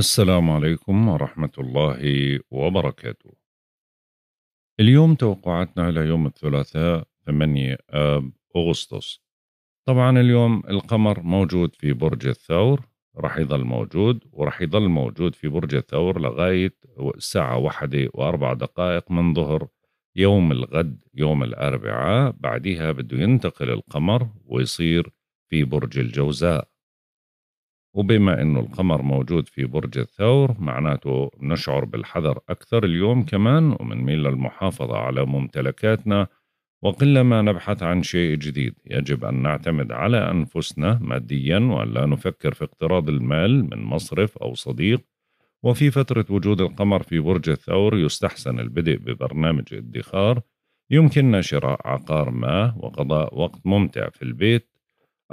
السلام عليكم ورحمة الله وبركاته. اليوم توقعاتنا ليوم الثلاثاء 8 آب أغسطس. طبعا اليوم القمر موجود في برج الثور راح يظل موجود وراح يظل موجود في برج الثور لغاية الساعة واحدة وأربع دقائق من ظهر يوم الغد يوم الأربعاء بعدها بده ينتقل القمر ويصير في برج الجوزاء وبما أنه القمر موجود في برج الثور معناته نشعر بالحذر أكثر اليوم كمان ومنميل للمحافظة على ممتلكاتنا وقلما نبحث عن شيء جديد يجب أن نعتمد على أنفسنا ماديا وأن لا نفكر في اقتراض المال من مصرف أو صديق وفي فترة وجود القمر في برج الثور يستحسن البدء ببرنامج ادخار يمكننا شراء عقار ما وقضاء وقت ممتع في البيت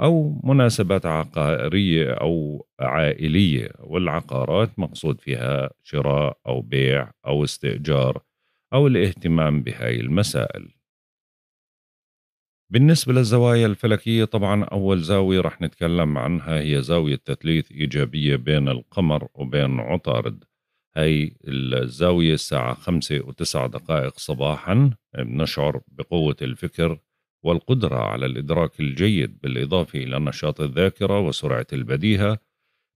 أو مناسبات عقارية أو عائلية والعقارات مقصود فيها شراء أو بيع أو استئجار أو الاهتمام بهاي المسائل بالنسبة للزوايا الفلكية طبعا أول زاوية رح نتكلم عنها هي زاوية تثليث إيجابية بين القمر وبين عطارد هاي الزاوية الساعة خمسة وتسع دقائق صباحا نشعر بقوة الفكر والقدرة على الإدراك الجيد بالإضافة إلى نشاط الذاكرة وسرعة البديهة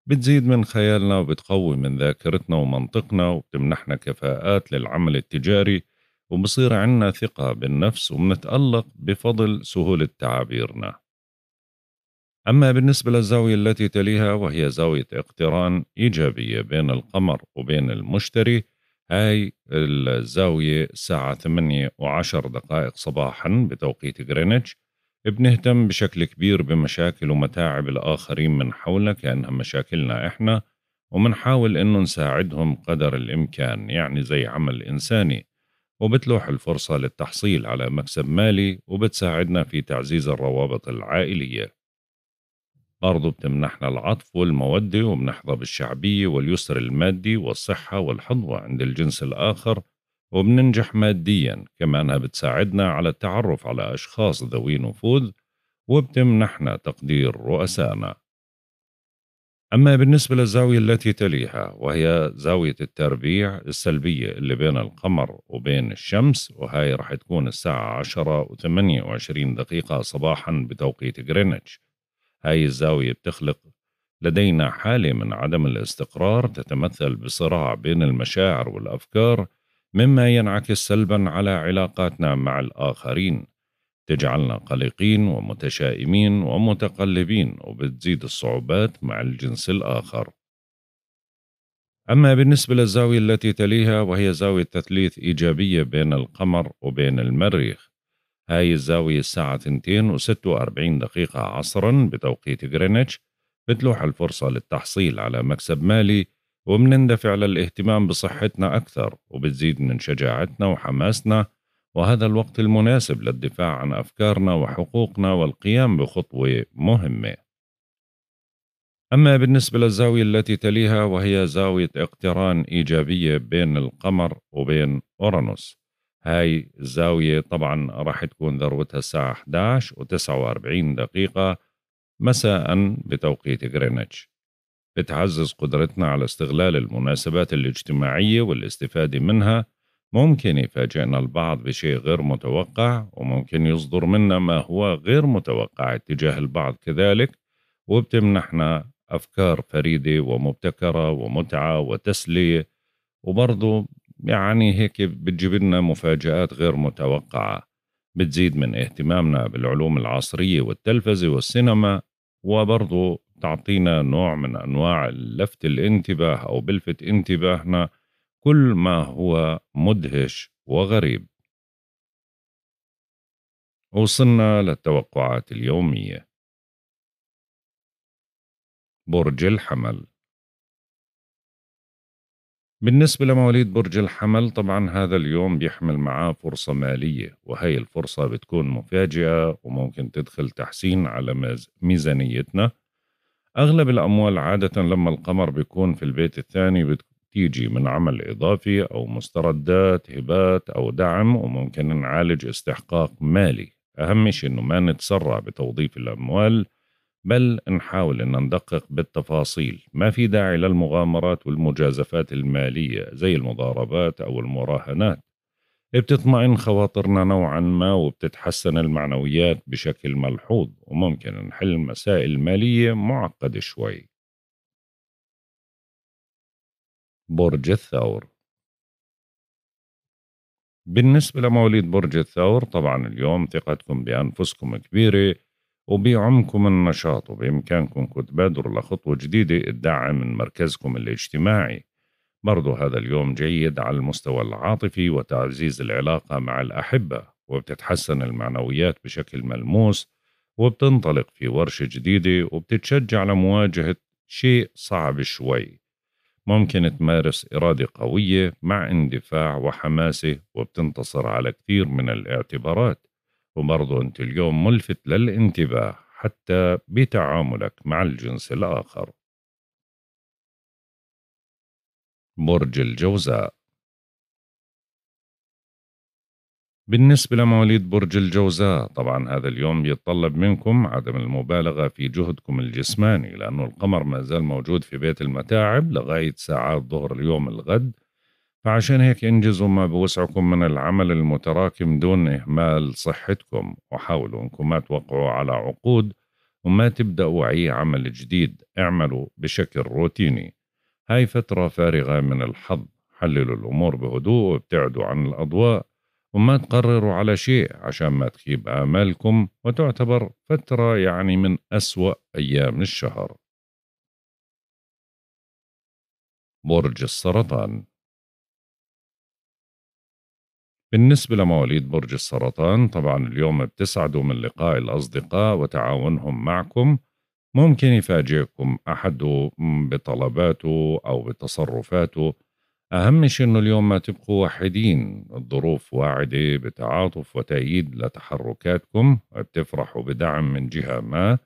بتزيد من خيالنا وبتقوي من ذاكرتنا ومنطقنا وبتمنحنا كفاءات للعمل التجاري وبصير عنا ثقة بالنفس وبنتألق بفضل سهولة تعابيرنا أما بالنسبة للزاوية التي تليها وهي زاوية اقتران إيجابية بين القمر وبين المشتري هاي الزاوية الساعة 8 و10 دقائق صباحا بتوقيت غرينتش بنهتم بشكل كبير بمشاكل ومتاعب الآخرين من حولنا كأنها مشاكلنا إحنا ومنحاول إنه نساعدهم قدر الإمكان يعني زي عمل إنساني وبتلوح الفرصة للتحصيل على مكسب مالي وبتساعدنا في تعزيز الروابط العائلية برضه بتمنحنا العطف والمودة وبنحظى بالشعبية واليسر المادي والصحة والحظوة عند الجنس الآخر وبننجح ماديا كمانها بتساعدنا على التعرف على أشخاص ذوي نفوذ وبتمنحنا تقدير رؤسائنا أما بالنسبة للزاوية التي تليها وهي زاوية التربيع السلبية اللي بين القمر وبين الشمس وهي رح تكون الساعة عشرة وثمانية وعشرين دقيقة صباحا بتوقيت غرينتش هاي الزاوية بتخلق لدينا حالة من عدم الاستقرار تتمثل بصراع بين المشاعر والأفكار مما ينعكس سلبا على علاقاتنا مع الآخرين تجعلنا قلقين ومتشائمين ومتقلبين وبتزيد الصعوبات مع الجنس الآخر أما بالنسبة للزاوية التي تليها وهي زاوية تثليث إيجابية بين القمر وبين المريخ هاي الزاوية الساعة 2:46 و دقيقة عصرا بتوقيت غرينتش بتلوح الفرصة للتحصيل على مكسب مالي وبنندفع للاهتمام بصحتنا أكثر وبتزيد من شجاعتنا وحماسنا وهذا الوقت المناسب للدفاع عن أفكارنا وحقوقنا والقيام بخطوة مهمة أما بالنسبة للزاوية التي تليها وهي زاوية اقتران إيجابية بين القمر وبين أورانوس هاي الزاوية طبعا راح تكون ذروتها الساعة 11 و49 دقيقة مساء بتوقيت غرينتش بتعزز قدرتنا على استغلال المناسبات الاجتماعية والاستفادة منها ممكن يفاجئنا البعض بشيء غير متوقع وممكن يصدر منا ما هو غير متوقع اتجاه البعض كذلك وبتمنحنا أفكار فريدة ومبتكرة ومتعة وتسلية وبرضه يعني هيك بتجيب لنا مفاجآت غير متوقعة بتزيد من اهتمامنا بالعلوم العصرية والتلفزة والسينما وبرضو تعطينا نوع من أنواع لفت الانتباه أو بلفت انتباهنا كل ما هو مدهش وغريب وصلنا للتوقعات اليومية برج الحمل بالنسبة لمواليد برج الحمل طبعا هذا اليوم بيحمل معاه فرصة مالية وهي الفرصة بتكون مفاجئة وممكن تدخل تحسين على ميزانيتنا أغلب الأموال عادة لما القمر بيكون في البيت الثاني بتيجي من عمل إضافي أو مستردات هبات أو دعم وممكن نعالج استحقاق مالي أهم شيء أنه ما نتسرع بتوظيف الأموال بل نحاول أن ندقق بالتفاصيل ما في داعي للمغامرات والمجازفات المالية زي المضاربات أو المراهنات بتطمئن خواطرنا نوعا ما وبتتحسن المعنويات بشكل ملحوظ وممكن نحل مسائل مالية معقدة شوي برج الثور بالنسبة لمواليد برج الثور طبعا اليوم ثقتكم بأنفسكم كبيرة وبيعمكم النشاط وبإمكانكم تبادروا لخطوة جديدة الدعم من مركزكم الاجتماعي برضو هذا اليوم جيد على المستوى العاطفي وتعزيز العلاقة مع الأحبة وبتتحسن المعنويات بشكل ملموس وبتنطلق في ورشة جديدة وبتتشجع لمواجهة شيء صعب شوي ممكن تمارس إرادة قوية مع اندفاع وحماسة وبتنتصر على كثير من الاعتبارات وبرضه أنت اليوم ملفت للانتباه حتى بتعاملك مع الجنس الآخر برج الجوزاء بالنسبة لمواليد برج الجوزاء طبعا هذا اليوم يتطلب منكم عدم المبالغة في جهدكم الجسماني لأنه القمر ما زال موجود في بيت المتاعب لغاية ساعات ظهر اليوم الغد فعشان هيك انجزوا ما بوسعكم من العمل المتراكم دون إهمال صحتكم وحاولوا أنكم ما توقعوا على عقود وما تبدأوا أي عمل جديد اعملوا بشكل روتيني هاي فترة فارغة من الحظ حللوا الأمور بهدوء وابتعدوا عن الأضواء وما تقرروا على شيء عشان ما تخيب آمالكم وتعتبر فترة يعني من أسوأ أيام الشهر برج السرطان بالنسبة لمواليد برج السرطان طبعا اليوم بتسعدوا من لقاء الأصدقاء وتعاونهم معكم ممكن يفاجئكم أحد بطلباته أو بتصرفاته أهم شيء أنه اليوم ما تبقوا وحيدين الظروف واعدة بتعاطف وتأييد لتحركاتكم بتفرحوا بدعم من جهة ما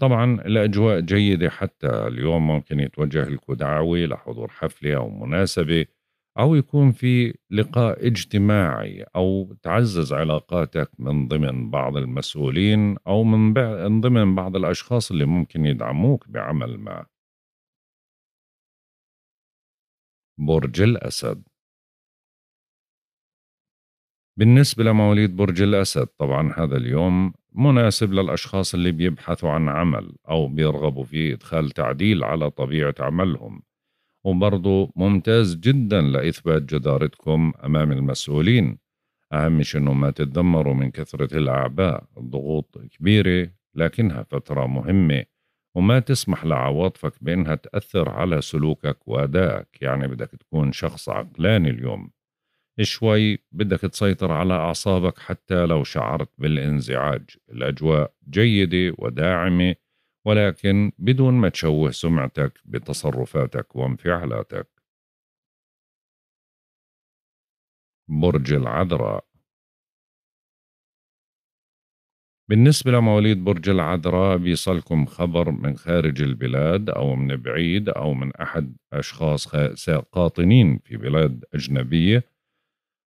طبعا الأجواء جيدة حتى اليوم ممكن يتوجه لكم دعوة لحضور حفلة أو مناسبة أو يكون في لقاء اجتماعي أو تعزز علاقاتك من ضمن بعض المسؤولين أو من, من ضمن بعض الأشخاص اللي ممكن يدعموك بعمل ما برج الأسد بالنسبة لمواليد برج الأسد طبعا هذا اليوم مناسب للأشخاص اللي بيبحثوا عن عمل أو بيرغبوا في إدخال تعديل على طبيعة عملهم وبرضه ممتاز جدا لإثبات جدارتكم أمام المسؤولين أهم شيء إنه ما تتدمروا من كثرة الأعباء الضغوط كبيرة لكنها فترة مهمة وما تسمح لعواطفك بأنها تأثر على سلوكك وأدائك يعني بدك تكون شخص عقلاني اليوم شوي بدك تسيطر على أعصابك حتى لو شعرت بالانزعاج الأجواء جيدة وداعمة ولكن بدون ما تشوه سمعتك بتصرفاتك وانفعالاتك برج العذراء بالنسبة لمواليد برج العذراء بيصلكم خبر من خارج البلاد أو من بعيد أو من أحد أشخاص قاطنين في بلاد أجنبية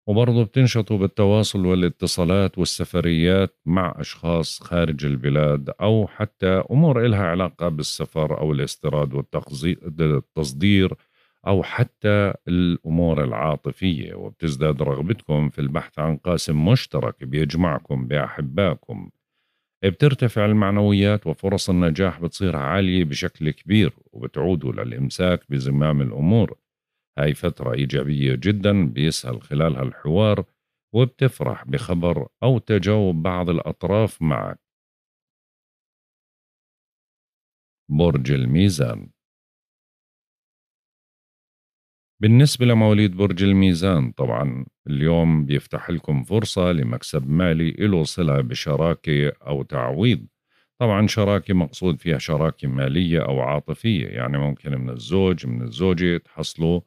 وبرضه بتنشطوا بالتواصل والاتصالات والسفريات مع أشخاص خارج البلاد أو حتى أمور إلها علاقة بالسفر أو الاستيراد والتصدير أو حتى الأمور العاطفية وبتزداد رغبتكم في البحث عن قاسم مشترك بيجمعكم بأحبائكم بترتفع المعنويات وفرص النجاح بتصير عالية بشكل كبير وبتعودوا للإمساك بزمام الأمور هاي فترة إيجابية جدا بيسهل خلالها الحوار وبتفرح بخبر أو تجاوب بعض الأطراف معك برج الميزان بالنسبة لمواليد برج الميزان طبعا اليوم بيفتح لكم فرصة لمكسب مالي له صلة بشراكة أو تعويض طبعا شراكة مقصود فيها شراكة مالية أو عاطفية يعني ممكن من الزوج من الزوجة تحصلوا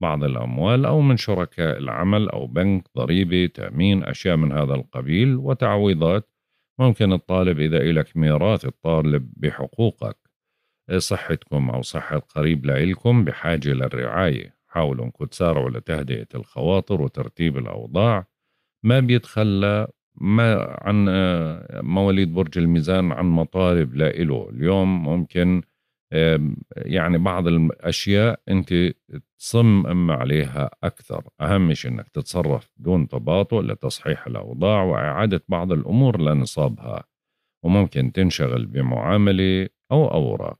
بعض الأموال أو من شركاء العمل أو بنك ضريبة تأمين أشياء من هذا القبيل وتعويضات ممكن الطالب إذا إلك ميراث الطالب بحقوقك صحتكم أو صحة قريب لإلكم بحاجة للرعاية حاولوا أنكم تسارعوا لتهدئة الخواطر وترتيب الأوضاع ما بيتخلى ما عن آه، مواليد برج الميزان عن مطالب لإله اليوم ممكن يعني بعض الاشياء انت تصمم عليها اكثر اهم شيء انك تتصرف دون تباطؤ لتصحيح الاوضاع واعاده بعض الامور لنصابها وممكن تنشغل بمعامله او اوراق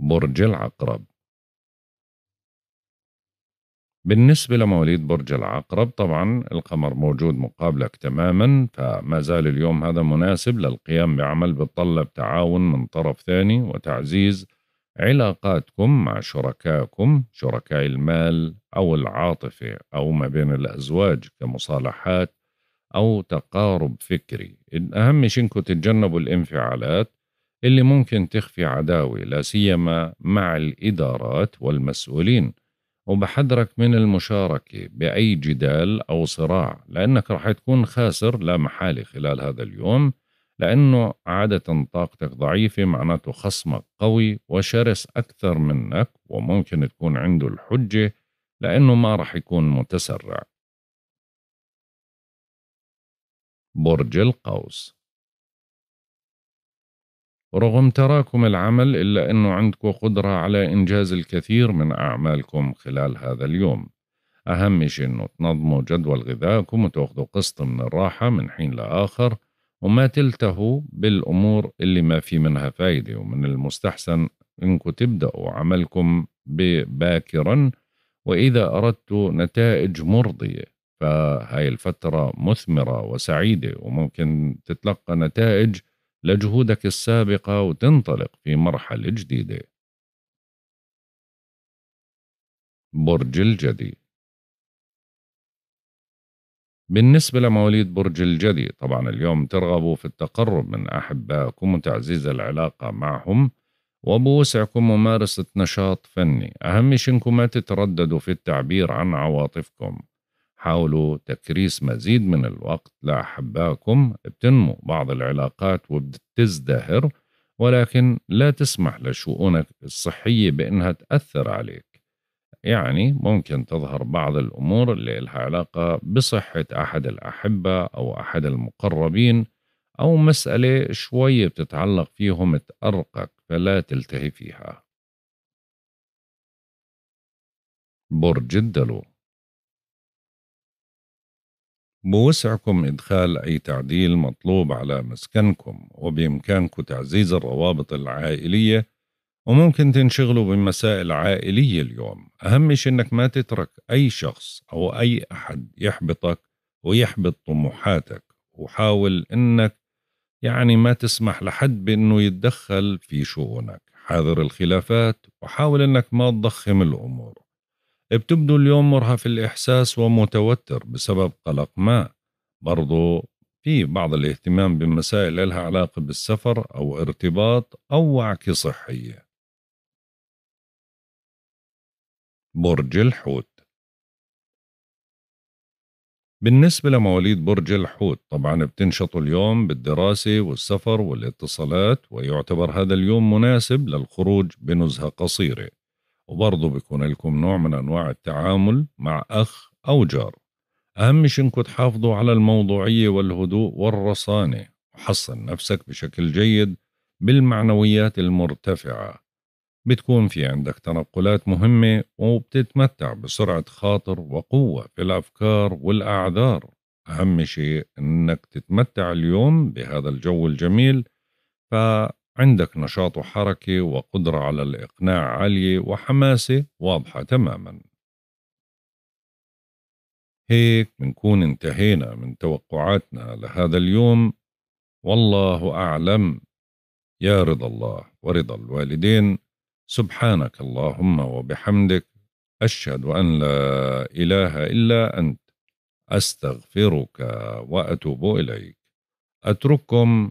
برج العقرب بالنسبة لمواليد برج العقرب طبعا القمر موجود مقابلك تماما فما زال اليوم هذا مناسب للقيام بعمل بتطلب تعاون من طرف ثاني وتعزيز علاقاتكم مع شركائكم شركاء المال أو العاطفة أو ما بين الأزواج كمصالحات أو تقارب فكري الأهم شيء أنكم تتجنبوا الانفعالات اللي ممكن تخفي عداوة لا سيما مع الإدارات والمسؤولين وبحذرك من المشاركة بأي جدال أو صراع لأنك رح تكون خاسر لا محالة خلال هذا اليوم لأنه عادة طاقتك ضعيفة معناته خصمك قوي وشرس أكثر منك وممكن تكون عنده الحجة لأنه ما رح يكون متسرع برج القوس رغم تراكم العمل إلا أنه عندكم قدرة على إنجاز الكثير من أعمالكم خلال هذا اليوم أهم شيء أنه تنظموا جدول غذائكم وتاخذوا قسط من الراحة من حين لآخر وما تلتهوا بالأمور اللي ما في منها فايدة ومن المستحسن أنكم تبدأوا عملكم باكرا وإذا أردتوا نتائج مرضية فهاي الفترة مثمرة وسعيدة وممكن تتلقى نتائج لجهودك السابقة وتنطلق في مرحلة جديدة برج الجدي بالنسبة لمواليد برج الجدي طبعا اليوم ترغبوا في التقرب من أحبائكم وتعزيز العلاقة معهم وبوسعكم ممارسة نشاط فني أهم شيء أنكم ما تترددوا في التعبير عن عواطفكم حاولوا تكريس مزيد من الوقت لأحبائكم بتنمو بعض العلاقات وبتزدهر ولكن لا تسمح لشؤونك الصحية بأنها تأثر عليك يعني ممكن تظهر بعض الأمور اللي لها علاقة بصحة أحد الأحبة أو أحد المقربين أو مسألة شوي بتتعلق فيهم تأرقك فلا تلتهي فيها برج الدلو بوسعكم إدخال أي تعديل مطلوب على مسكنكم وبإمكانكم تعزيز الروابط العائلية وممكن تنشغلوا بمسائل عائلية اليوم أهم شيء أنك ما تترك أي شخص أو أي أحد يحبطك ويحبط طموحاتك وحاول أنك يعني ما تسمح لحد بأنه يتدخل في شؤونك حاذر الخلافات وحاول أنك ما تضخم الأمور بتبدو اليوم مرهف الإحساس ومتوتر بسبب قلق ما برضو في بعض الاهتمام بمسائل لها علاقة بالسفر أو ارتباط أو وعكة صحية برج الحوت بالنسبة لمواليد برج الحوت طبعا بتنشطوا اليوم بالدراسة والسفر والاتصالات ويعتبر هذا اليوم مناسب للخروج بنزهة قصيرة وبرضه بيكون لكم نوع من أنواع التعامل مع أخ أو جار أهم شيء إنكم تحافظوا على الموضوعية والهدوء والرصانة وحصن نفسك بشكل جيد بالمعنويات المرتفعة بتكون في عندك تنقلات مهمة وبتتمتع بسرعة خاطر وقوة في الأفكار والأعذار أهم شيء إنك تتمتع اليوم بهذا الجو الجميل ف عندك نشاط وحركة وقدرة على الإقناع عالية وحماسة واضحة تماما هيك بنكون انتهينا من توقعاتنا لهذا اليوم والله أعلم يا رضا الله ورضا الوالدين سبحانك اللهم وبحمدك أشهد أن لا إله إلا أنت أستغفرك وأتوب إليك أترككم